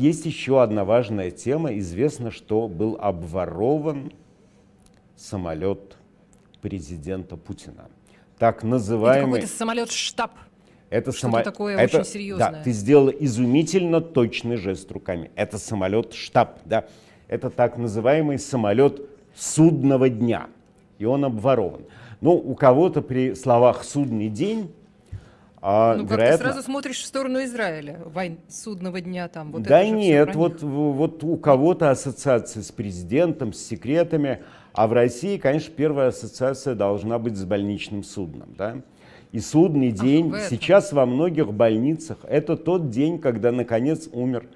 Есть еще одна важная тема. Известно, что был обворован самолет президента Путина. Так называемый... Это какой-то самолет-штаб. Это Что-то само... такое это... очень серьезное. Да, ты сделала изумительно точный жест руками. Это самолет-штаб, да. Это так называемый самолет судного дня. И он обворован. Ну, у кого-то при словах «судный день» А, ну, вероятно... как ты сразу смотришь в сторону Израиля, войн... судного дня там. Вот да нет, вот, вот у кого-то ассоциация с президентом, с секретами, а в России, конечно, первая ассоциация должна быть с больничным судном, да? И судный а день а, сейчас во многих больницах это тот день, когда наконец умер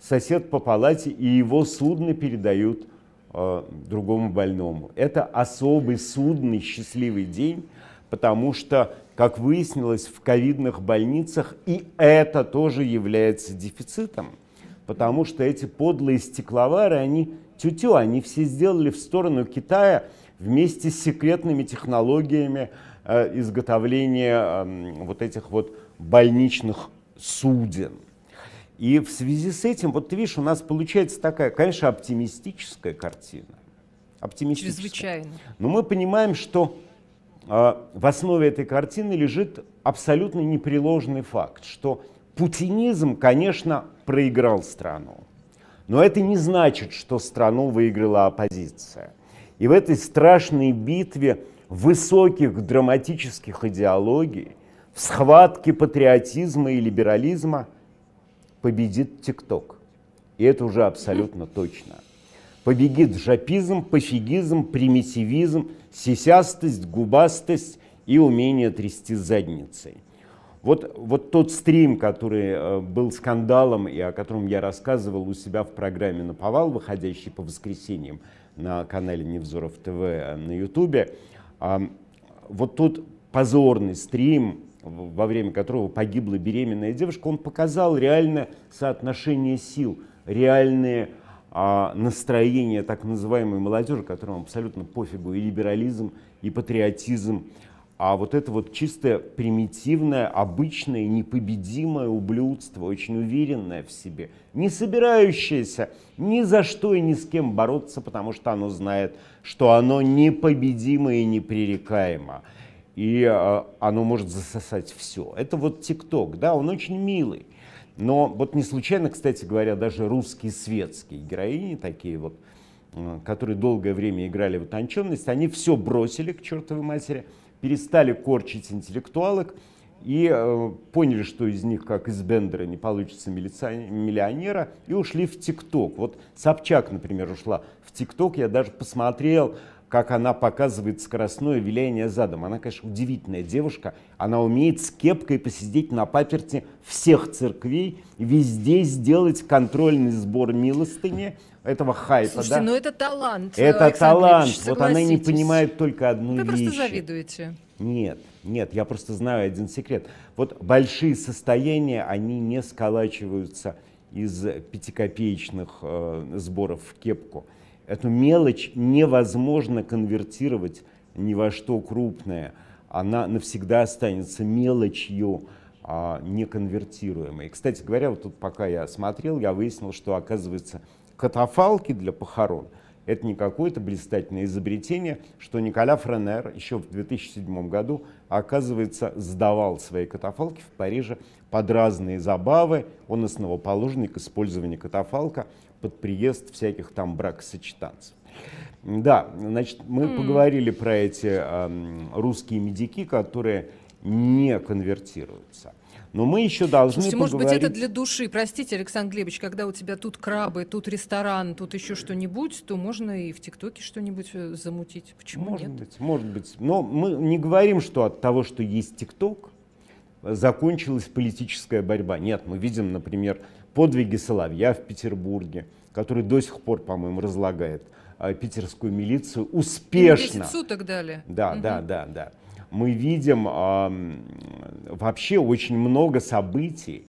сосед по палате и его судно передают э, другому больному. Это особый судный счастливый день потому что, как выяснилось, в ковидных больницах и это тоже является дефицитом, потому что эти подлые стекловары, они тю-тю, они все сделали в сторону Китая вместе с секретными технологиями э, изготовления э, вот этих вот больничных суден. И в связи с этим, вот ты видишь, у нас получается такая, конечно, оптимистическая картина. Оптимистическая. Чрезвычайно. Но мы понимаем, что а, в основе этой картины лежит абсолютно непреложный факт, что путинизм, конечно, проиграл страну. Но это не значит, что страну выиграла оппозиция. И в этой страшной битве высоких драматических идеологий, в схватке патриотизма и либерализма победит ТикТок. И это уже абсолютно точно победит жапизм, пофигизм, примитивизм, сисястость, губастость и умение трясти задницей. Вот, вот тот стрим, который э, был скандалом и о котором я рассказывал у себя в программе «Наповал», выходящий по воскресеньям на канале Невзоров ТВ на Ютубе, а, вот тот позорный стрим, во время которого погибла беременная девушка, он показал реальное соотношение сил, реальные а, настроение так называемой молодежи, которому абсолютно пофигу и либерализм, и патриотизм, а вот это вот чистое, примитивное, обычное, непобедимое ублюдство, очень уверенное в себе, не собирающееся ни за что и ни с кем бороться, потому что оно знает, что оно непобедимо и непререкаемо. И а, оно может засосать все. Это вот ТикТок, да, он очень милый. Но вот не случайно, кстати говоря, даже русские светские героини, такие вот, э, которые долгое время играли в утонченность, они все бросили к чертовой матери, перестали корчить интеллектуалок и э, поняли, что из них, как из Бендера, не получится миллионера, и ушли в ТикТок. Вот Собчак, например, ушла в ТикТок, я даже посмотрел как она показывает скоростное виляние задом. Она, конечно, удивительная девушка. Она умеет с кепкой посидеть на паперте всех церквей, везде сделать контрольный сбор милостыни этого хайпа. Слушайте, да? ну это талант. Это Александр талант. Вот она не понимает только одну Вы вещь. Вы просто завидуете. Нет, нет, я просто знаю один секрет. Вот большие состояния, они не сколачиваются из пятикопеечных э, сборов в кепку. Эту мелочь невозможно конвертировать ни во что крупное. Она навсегда останется мелочью, а, неконвертируемой. Кстати говоря, вот тут пока я смотрел, я выяснил, что оказывается катафалки для похорон – это не какое-то блистательное изобретение, что Николя Френер еще в 2007 году, оказывается, сдавал свои катафалки в Париже под разные забавы. Он основоположник использования катафалка под приезд всяких там бракосочетанцев. Да, значит, мы mm. поговорили про эти э, русские медики, которые не конвертируются. Но мы еще должны Слушайте, поговорить... может быть, это для души. Простите, Александр Глебович, когда у тебя тут крабы, тут ресторан, тут еще что-нибудь, то можно и в ТикТоке что-нибудь э, замутить. Почему может нет? быть, может быть. Но мы не говорим, что от того, что есть ТикТок, закончилась политическая борьба. Нет, мы видим, например, подвиги Соловья в Петербурге, который до сих пор, по-моему, разлагает э, питерскую милицию успешно. 10 суток дали. Да, угу. да, да, да мы видим э, вообще очень много событий,